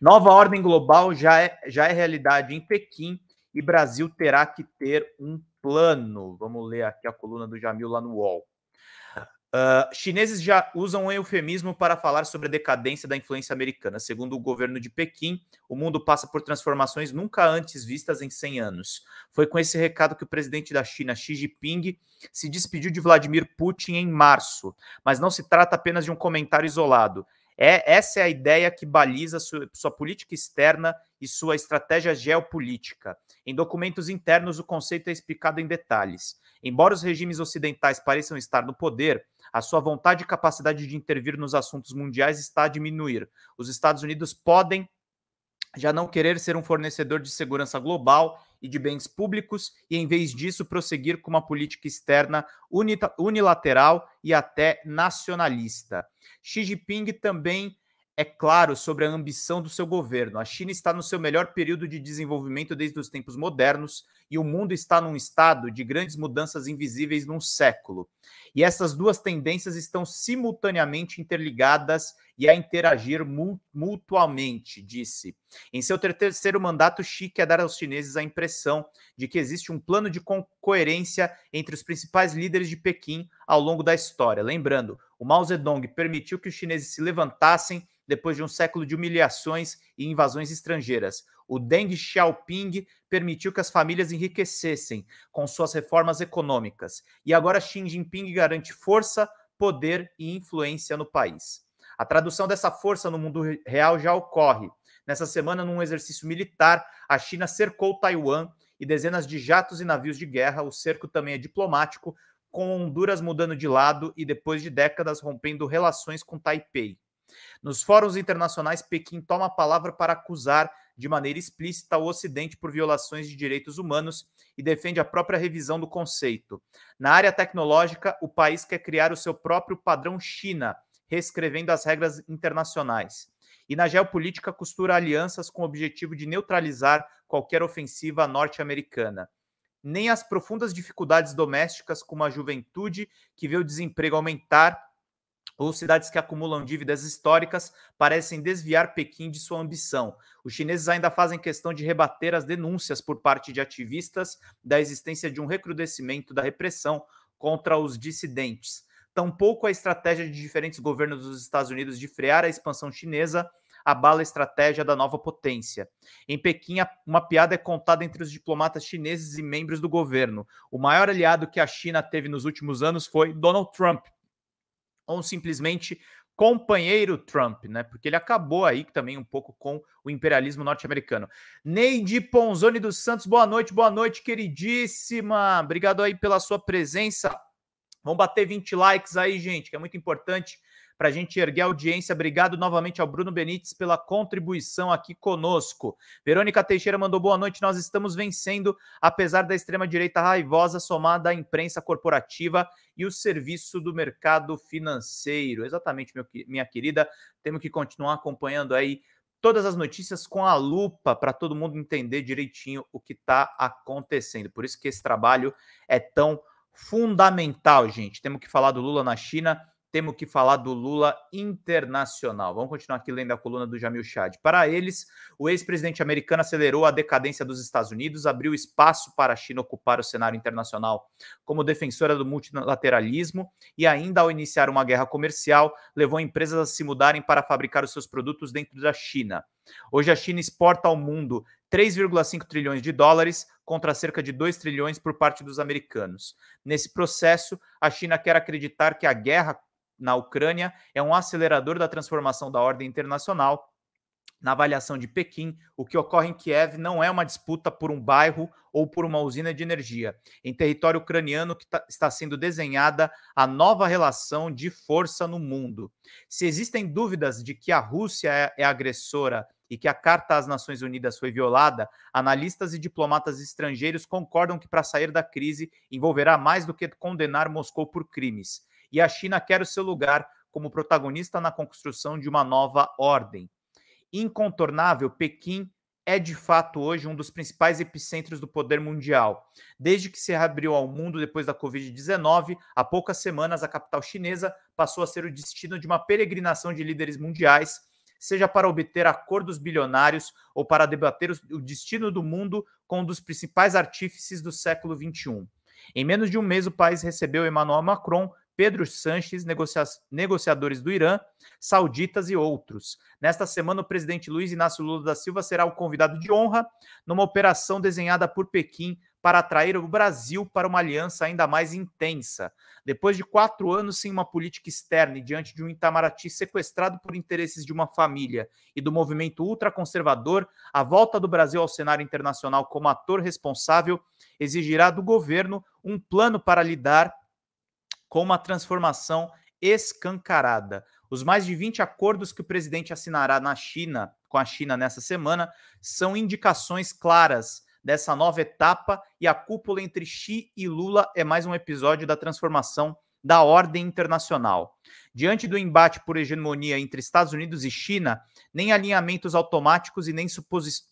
Nova ordem global já é, já é realidade em Pequim e Brasil terá que ter um plano. Vamos ler aqui a coluna do Jamil lá no UOL. Uh, chineses já usam um eufemismo para falar sobre a decadência da influência americana. Segundo o governo de Pequim, o mundo passa por transformações nunca antes vistas em 100 anos. Foi com esse recado que o presidente da China, Xi Jinping, se despediu de Vladimir Putin em março. Mas não se trata apenas de um comentário isolado. É, essa é a ideia que baliza sua, sua política externa e sua estratégia geopolítica. Em documentos internos, o conceito é explicado em detalhes. Embora os regimes ocidentais pareçam estar no poder, a sua vontade e capacidade de intervir nos assuntos mundiais está a diminuir. Os Estados Unidos podem já não querer ser um fornecedor de segurança global e de bens públicos e, em vez disso, prosseguir com uma política externa unilateral e até nacionalista. Xi Jinping também é claro sobre a ambição do seu governo. A China está no seu melhor período de desenvolvimento desde os tempos modernos e o mundo está num estado de grandes mudanças invisíveis num século. E essas duas tendências estão simultaneamente interligadas e a interagir mutuamente, disse. Em seu terceiro mandato, Xi quer dar aos chineses a impressão de que existe um plano de co coerência entre os principais líderes de Pequim ao longo da história. Lembrando, o Mao Zedong permitiu que os chineses se levantassem depois de um século de humilhações e invasões estrangeiras. O Deng Xiaoping permitiu que as famílias enriquecessem com suas reformas econômicas. E agora Xi Jinping garante força, poder e influência no país. A tradução dessa força no mundo real já ocorre. Nessa semana, num exercício militar, a China cercou Taiwan e dezenas de jatos e navios de guerra. O cerco também é diplomático, com Honduras mudando de lado e depois de décadas rompendo relações com Taipei. Nos fóruns internacionais, Pequim toma a palavra para acusar de maneira explícita o Ocidente por violações de direitos humanos e defende a própria revisão do conceito. Na área tecnológica, o país quer criar o seu próprio padrão China, reescrevendo as regras internacionais. E na geopolítica, costura alianças com o objetivo de neutralizar qualquer ofensiva norte-americana. Nem as profundas dificuldades domésticas, como a juventude que vê o desemprego aumentar ou cidades que acumulam dívidas históricas parecem desviar Pequim de sua ambição. Os chineses ainda fazem questão de rebater as denúncias por parte de ativistas da existência de um recrudescimento da repressão contra os dissidentes. Tampouco a estratégia de diferentes governos dos Estados Unidos de frear a expansão chinesa abala a estratégia da nova potência. Em Pequim, uma piada é contada entre os diplomatas chineses e membros do governo. O maior aliado que a China teve nos últimos anos foi Donald Trump, ou simplesmente companheiro Trump, né? Porque ele acabou aí também um pouco com o imperialismo norte-americano. Neide Ponzoni dos Santos, boa noite, boa noite, queridíssima. Obrigado aí pela sua presença. Vamos bater 20 likes aí, gente, que é muito importante para a gente erguer a audiência. Obrigado novamente ao Bruno Benites pela contribuição aqui conosco. Verônica Teixeira mandou boa noite. Nós estamos vencendo, apesar da extrema-direita raivosa somada à imprensa corporativa e o serviço do mercado financeiro. Exatamente, meu, minha querida. Temos que continuar acompanhando aí todas as notícias com a lupa para todo mundo entender direitinho o que está acontecendo. Por isso que esse trabalho é tão fundamental, gente. Temos que falar do Lula na China temos que falar do Lula internacional. Vamos continuar aqui lendo a coluna do Jamil Chad. Para eles, o ex-presidente americano acelerou a decadência dos Estados Unidos, abriu espaço para a China ocupar o cenário internacional como defensora do multilateralismo e, ainda ao iniciar uma guerra comercial, levou empresas a se mudarem para fabricar os seus produtos dentro da China. Hoje, a China exporta ao mundo 3,5 trilhões de dólares contra cerca de 2 trilhões por parte dos americanos. Nesse processo, a China quer acreditar que a guerra na Ucrânia é um acelerador da transformação da ordem internacional. Na avaliação de Pequim, o que ocorre em Kiev não é uma disputa por um bairro ou por uma usina de energia. Em território ucraniano que tá, está sendo desenhada a nova relação de força no mundo. Se existem dúvidas de que a Rússia é, é agressora e que a Carta às Nações Unidas foi violada, analistas e diplomatas estrangeiros concordam que para sair da crise envolverá mais do que condenar Moscou por crimes e a China quer o seu lugar como protagonista na construção de uma nova ordem. Incontornável, Pequim é de fato hoje um dos principais epicentros do poder mundial. Desde que se reabriu ao mundo depois da Covid-19, há poucas semanas a capital chinesa passou a ser o destino de uma peregrinação de líderes mundiais, seja para obter acordos bilionários ou para debater o destino do mundo com um dos principais artífices do século XXI. Em menos de um mês, o país recebeu Emmanuel Macron, Pedro Sanches, negocia negociadores do Irã, sauditas e outros. Nesta semana, o presidente Luiz Inácio Lula da Silva será o convidado de honra numa operação desenhada por Pequim para atrair o Brasil para uma aliança ainda mais intensa. Depois de quatro anos sem uma política externa e diante de um Itamaraty sequestrado por interesses de uma família e do movimento ultraconservador, a volta do Brasil ao cenário internacional como ator responsável exigirá do governo um plano para lidar com uma transformação escancarada. Os mais de 20 acordos que o presidente assinará na China, com a China nessa semana, são indicações claras dessa nova etapa e a cúpula entre Xi e Lula é mais um episódio da transformação da ordem internacional. Diante do embate por hegemonia entre Estados Unidos e China, nem alinhamentos automáticos e nem,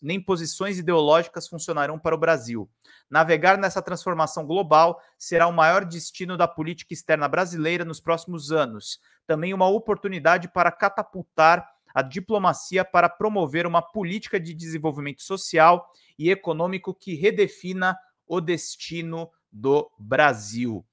nem posições ideológicas funcionarão para o Brasil. Navegar nessa transformação global será o maior destino da política externa brasileira nos próximos anos. Também uma oportunidade para catapultar a diplomacia para promover uma política de desenvolvimento social e econômico que redefina o destino do Brasil.